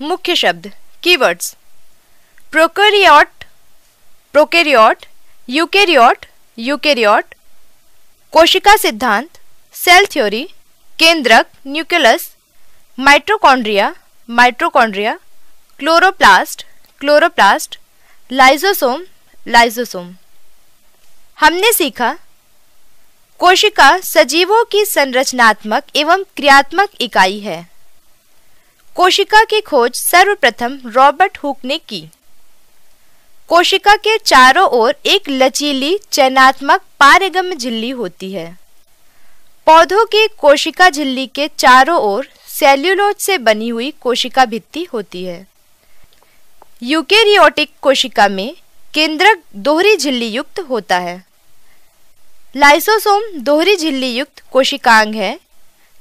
मुख्य शब्द keywords prokaryote prokaryote eukaryote eukaryote कोशिका सिद्धांत सेल थ्योरी केंद्रक nucleus mitochondria mitochondria chloroplast chloroplast lysosome lysosome हमने सीखा कोशिका सजीवों की संरचनात्मक एवं क्रियात्मक इकाई है कोशिका की खोज सर्वप्रथम रॉबर्ट हुक ने की कोशिका के चारों ओर एक लचीली चयनात्मक पारगम झिल्ली होती है पौधों की कोशिका झिल्ली के चारों ओर सेल्यूलोज से बनी हुई कोशिका भित्ति होती है यूकेरियोटिक कोशिका में केंद्रक दोहरी झिल्ली युक्त होता है लाइसोसोम दोहरी झिल्ली युक्त कोशिकांग है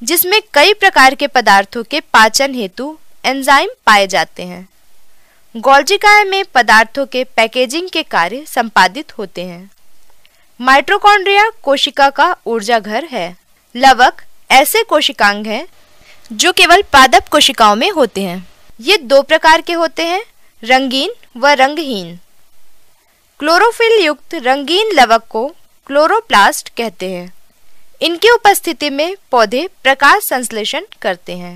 जिसमें कई प्रकार के पदार्थों के पाचन हेतु एंजाइम पाए जाते हैं गोल्जिकाय में पदार्थों के पैकेजिंग के कार्य संपादित होते हैं माइट्रोकॉन्ड्रिया कोशिका का ऊर्जा घर है लवक ऐसे कोशिकांग हैं जो केवल पादप कोशिकाओं में होते हैं ये दो प्रकार के होते हैं रंगीन व रंगहीन क्लोरोफिल युक्त रंगीन लवक को क्लोरोप्लास्ट कहते हैं इनकी उपस्थिति में पौधे प्रकाश संश्लेषण करते हैं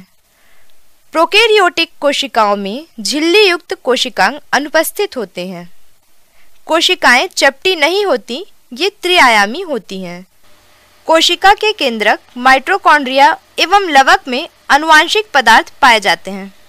प्रोकेरियोटिक कोशिकाओं में झिल्ली युक्त कोशिकांग अनुपस्थित होते हैं कोशिकाएं चपटी नहीं होती ये त्रिआयामी होती हैं कोशिका के केंद्रक माइट्रोकॉन्ड्रिया एवं लवक में अनुवांशिक पदार्थ पाए जाते हैं